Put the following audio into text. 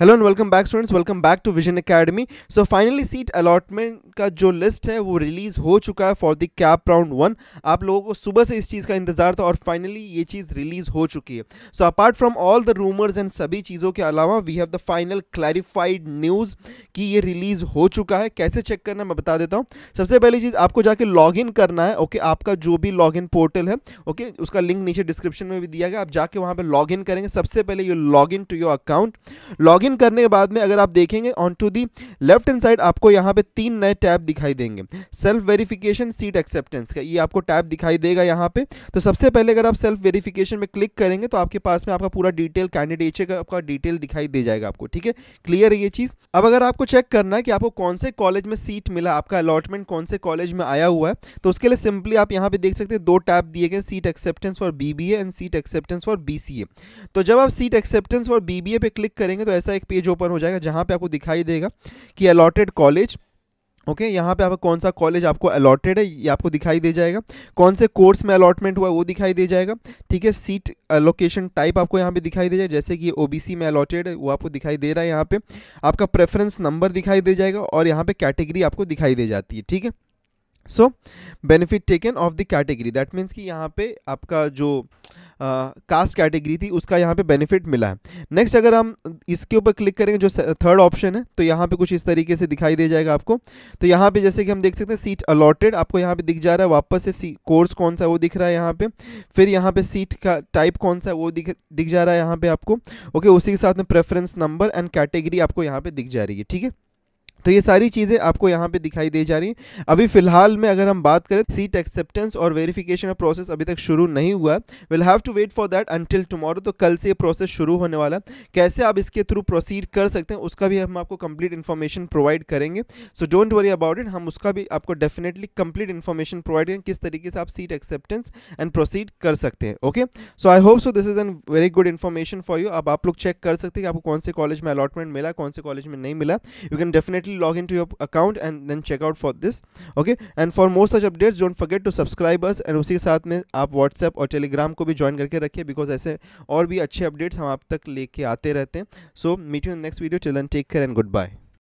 hello and welcome back students welcome back to vision academy so finally seat allotment का जो list है वो release हो चुका है for the CAP round one आप लोगों को सुबह से इस चीज़ का इंतजार था और फाइनली ये चीज़ रिलीज हो चुकी है so apart from all the rumours and सभी चीज़ों के अलावा we have the final clarified news कि ये रिलीज हो चुका है कैसे चेक करना मैं बता देता हूँ सबसे पहली चीज़ आपको जाके लॉग इन करना है ओके आपका जो भी लॉग इन पोर्टल है ओके उसका लिंक नीचे डिस्क्रिप्शन में भी दिया गया आप जाके वहाँ पर लॉग इन करेंगे सबसे पहले you log in to your account log in करने के बाद में अगर आप देखेंगे on to the left hand side आपको यहाँ पे तीन नए टैब दिखाई देंगे सेल्फ वेरिफिकेशन सीट एक्सेप्टेंस का ये आपको टैब दिखाई देगा यहाँ पे तो सबसे पहले अगर आप सेल्फ वेरिफिकेशन में क्लिक करेंगे तो आपके पास में आपका पूरा डिटेल कैंडिडेट का आपका डिटेल दिखाई दे जाएगा आपको ठीक है क्लियर है ये चीज़ अब अगर आपको चेक करना है कि आपको कौन से कॉलेज में सीट मिला आपका अलॉटमेंट कौन से कॉलेज में आया हुआ है तो उसके लिए सिंपली आप यहाँ पे देख सकते हैं दो टैब दिए गए seat acceptance for B and seat acceptance for B तो जब आप सीट एक्सेप्टेंस फॉर बी पे क्लिक करेंगे तो ऐसा एक पेज ओपन हो जाएगा जहाँ पे आपको दिखाई देगा कि अलॉटेड कॉलेज ओके okay, यहाँ पे आपका कौन सा कॉलेज आपको अलॉटेड है ये आपको दिखाई दे जाएगा कौन से कोर्स में अलॉटमेंट हुआ वो दिखाई दे जाएगा ठीक है सीट लोकेशन टाइप आपको यहाँ पे दिखाई दे जाएगा जैसे कि ओबीसी में अलॉटेड है वो आपको दिखाई दे रहा है यहाँ पे आपका प्रेफरेंस नंबर दिखाई दे जाएगा और यहाँ पे कैटेगरी आपको दिखाई दे जाती है ठीक है so benefit taken of the category that means कि यहाँ पे आपका जो कास्ट uh, कैटेगरी थी उसका यहाँ पे बेनिफिट मिला है नेक्स्ट अगर हम इसके ऊपर क्लिक करेंगे जो थर्ड ऑप्शन है तो यहाँ पे कुछ इस तरीके से दिखाई दे जाएगा आपको तो यहाँ पे जैसे कि हम देख सकते हैं सीट अलॉटेड आपको यहाँ पे दिख जा रहा है वापस से कोर्स कौन सा वो दिख रहा है यहाँ पे फिर यहाँ पे सीट का टाइप कौन सा है वो दिख दिख जा रहा है यहाँ पे आपको ओके okay, उसी के साथ में प्रेफरेंस नंबर एंड कैटेगरी आपको यहाँ पे दिख जा रही है ठीक है तो ये सारी चीज़ें आपको यहाँ पे दिखाई दे जा रही हैं अभी फ़िलहाल में अगर हम बात करें सीट एक्सेप्टेंस और वेरिफिकेशन प्रोसेस अभी तक शुरू नहीं हुआ will have to wait for that until tomorrow तो कल से ये प्रोसेस शुरू होने वाला कैसे आप इसके थ्रू प्रोसीड कर सकते हैं उसका भी हम आपको कंप्लीट इन्फॉर्मेशन प्रोवाइड करेंगे so don't worry about it हम उसका भी आपको डेफिनेटली कंप्लीट इन्फॉर्मेशन प्रोवाइड करें किस तरीके से आप सीट एक्सेप्टेंस एंड प्रोसीड कर सकते हैं okay so I hope so this is an very good information for you अब आप लोग चेक कर सकते हैं कि आपको कौन से कॉलेज में अलॉटमेंट मिला कौन से कॉलेज में नहीं मिला you can definitely directly log into your account and then check out for this okay and for more such updates don't forget to subscribe us and उसी के साथ में आप WhatsApp और Telegram को भी join करके रखिए because ऐसे और भी अच्छे updates हम आप तक लेके आते रहते हैं so meet you in the next video till then take care and goodbye